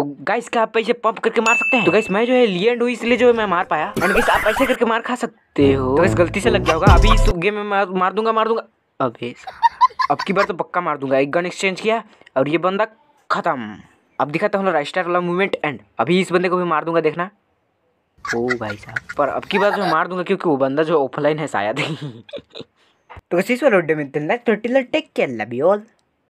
तो गाइस क्या आप पैसे पंप करके मार सकते हैं तो गाइस मैं जो है लियड हुई इसलिए जो है मैं मार पाया एंड गाइस आप ऐसे करके मार खा सकते हो तो गाइस गलती से लग गया होगा अभी इस गेम में मार, मार दूंगा मार दूंगा अभी अब की बार तो पक्का मार दूंगा एक गन एक्सचेंज किया और ये बंदा खत्म अब दिखाता हूँ राइट स्टार वाला मूवमेंट एंड अभी इस बंदे को भी मार दूंगा देखना ओ भाई साहब पर अब की बार जो मार दूंगा क्योंकि वो बंदा जो ऑफलाइन है शायद तो इस वाले वीडियो में टेक केयर लव